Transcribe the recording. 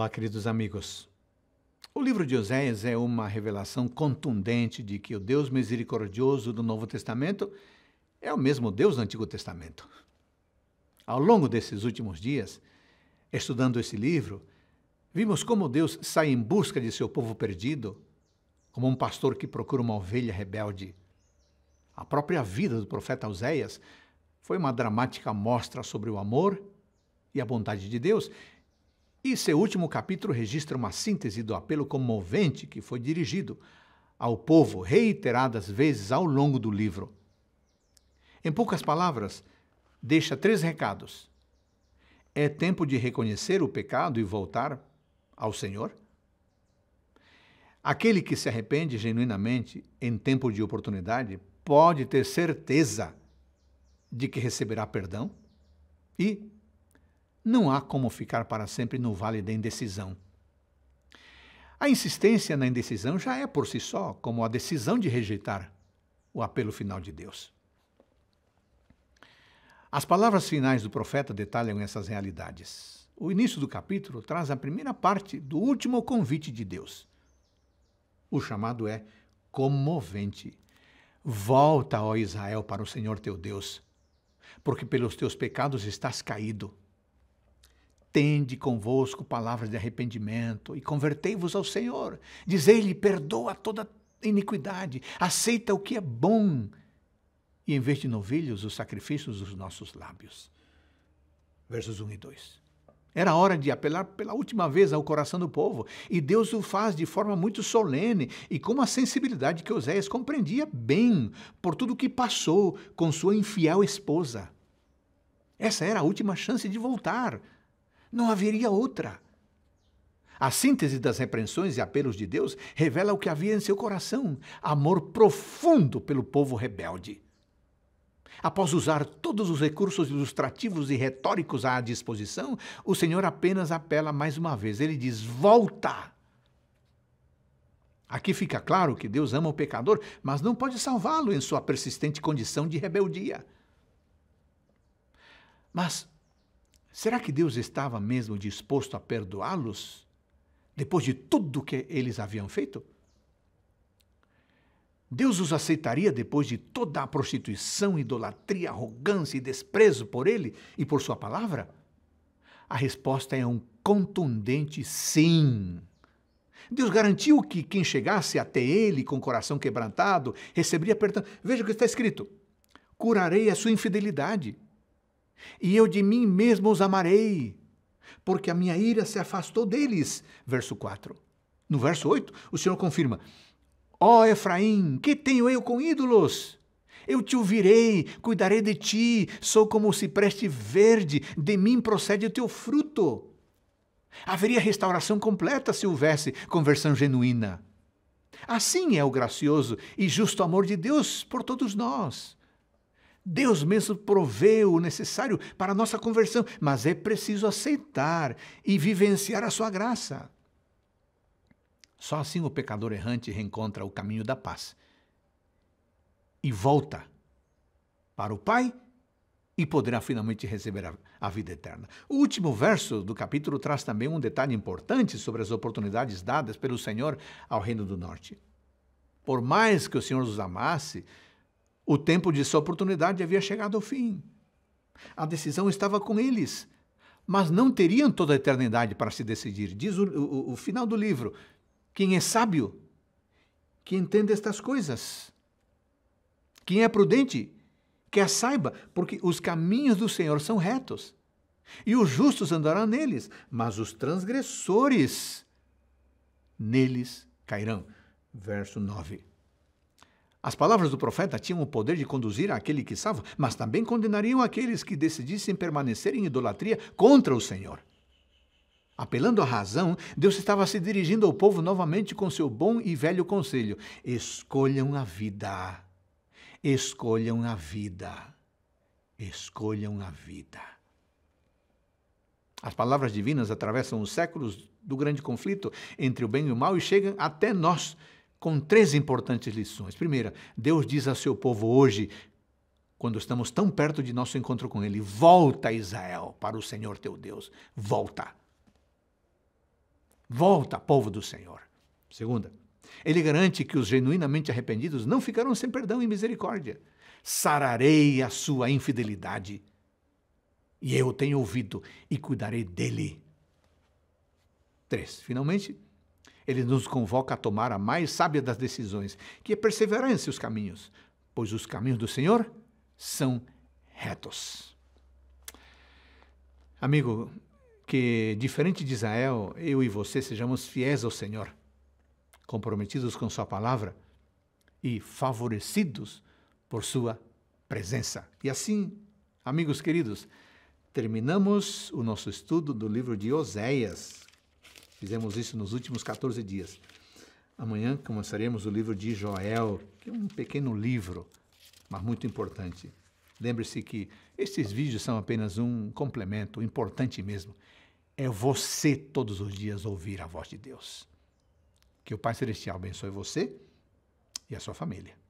Olá, queridos amigos. O livro de Oséias é uma revelação contundente de que o Deus misericordioso do Novo Testamento é o mesmo Deus do Antigo Testamento. Ao longo desses últimos dias, estudando esse livro, vimos como Deus sai em busca de seu povo perdido, como um pastor que procura uma ovelha rebelde. A própria vida do profeta Oséias foi uma dramática mostra sobre o amor e a bondade de Deus e seu último capítulo registra uma síntese do apelo comovente que foi dirigido ao povo reiteradas vezes ao longo do livro. Em poucas palavras, deixa três recados. É tempo de reconhecer o pecado e voltar ao Senhor? Aquele que se arrepende genuinamente em tempo de oportunidade pode ter certeza de que receberá perdão e não há como ficar para sempre no vale da indecisão. A insistência na indecisão já é por si só como a decisão de rejeitar o apelo final de Deus. As palavras finais do profeta detalham essas realidades. O início do capítulo traz a primeira parte do último convite de Deus. O chamado é comovente. Volta, ó Israel, para o Senhor teu Deus, porque pelos teus pecados estás caído tende convosco palavras de arrependimento e convertei-vos ao Senhor. Dizei-lhe: perdoa toda iniquidade, aceita o que é bom e em vez de novilhos, os sacrifícios dos nossos lábios. Versos 1 e 2. Era hora de apelar pela última vez ao coração do povo, e Deus o faz de forma muito solene e com uma sensibilidade que Oséias compreendia bem por tudo o que passou com sua infiel esposa. Essa era a última chance de voltar não haveria outra. A síntese das repreensões e apelos de Deus revela o que havia em seu coração: amor profundo pelo povo rebelde. Após usar todos os recursos ilustrativos e retóricos à disposição, o Senhor apenas apela mais uma vez. Ele diz: Volta! Aqui fica claro que Deus ama o pecador, mas não pode salvá-lo em sua persistente condição de rebeldia. Mas Será que Deus estava mesmo disposto a perdoá-los depois de tudo que eles haviam feito? Deus os aceitaria depois de toda a prostituição, idolatria, arrogância e desprezo por ele e por sua palavra? A resposta é um contundente sim. Deus garantiu que quem chegasse até ele com o coração quebrantado receberia perdão. Veja o que está escrito: curarei a sua infidelidade e eu de mim mesmo os amarei, porque a minha ira se afastou deles. Verso 4. No verso 8, o Senhor confirma: Ó oh, Efraim, que tenho eu com ídolos? Eu te ouvirei, cuidarei de ti, sou como o cipreste verde, de mim procede o teu fruto. Haveria restauração completa se houvesse conversão genuína. Assim é o gracioso e justo amor de Deus por todos nós. Deus mesmo proveu o necessário para a nossa conversão, mas é preciso aceitar e vivenciar a sua graça. Só assim o pecador errante reencontra o caminho da paz e volta para o Pai e poderá finalmente receber a, a, vida eterna. O último verso do capítulo traz também um detalhe importante sobre as oportunidades dadas pelo Senhor ao Reino do Norte. Por mais que o Senhor os amasse, o tempo de sua oportunidade havia chegado ao fim. A decisão estava com eles, mas não teriam toda a eternidade para se decidir. Diz o, o, o final do livro: quem é sábio, que entenda estas coisas. Quem é prudente, que a saiba, porque os caminhos do Senhor são retos, e os justos andarão neles, mas os transgressores neles cairão. Verso 9. As palavras do profeta tinham o poder de conduzir aquele que salva, mas também condenariam aqueles que decidissem permanecer em idolatria contra o Senhor. Apelando à razão, Deus estava se dirigindo ao povo novamente com seu bom e velho conselho: escolham a vida. Escolham a vida. Escolham a vida. As palavras divinas atravessam os séculos do grande conflito entre o bem e o mal e chegam até nós com três importantes lições. Primeira, Deus diz a seu povo hoje, quando estamos tão perto de nosso encontro com Ele, volta Israel para o Senhor teu Deus, volta. Volta, povo do Senhor. Segunda, ele garante que os genuinamente arrependidos não ficarão sem perdão e misericórdia. Sararei a sua infidelidade, e eu tenho ouvido e cuidarei dele. Três, finalmente, ele nos convoca a tomar a mais sábia das decisões, que é perseverar em seus caminhos, pois os caminhos do Senhor são retos. Amigo, que diferente de Israel, eu e você sejamos fiéis ao Senhor, comprometidos com Sua palavra e favorecidos por Sua presença. E assim, amigos queridos, terminamos o nosso estudo do livro de Oséias, Fizemos isso nos últimos 14 dias. Amanhã começaremos o livro de Joel, que é um pequeno livro, mas muito importante. Lembre-se que estes vídeos são apenas um complemento, importante mesmo. É você todos os dias ouvir a voz de Deus. Que o Pai Celestial abençoe você e a sua família.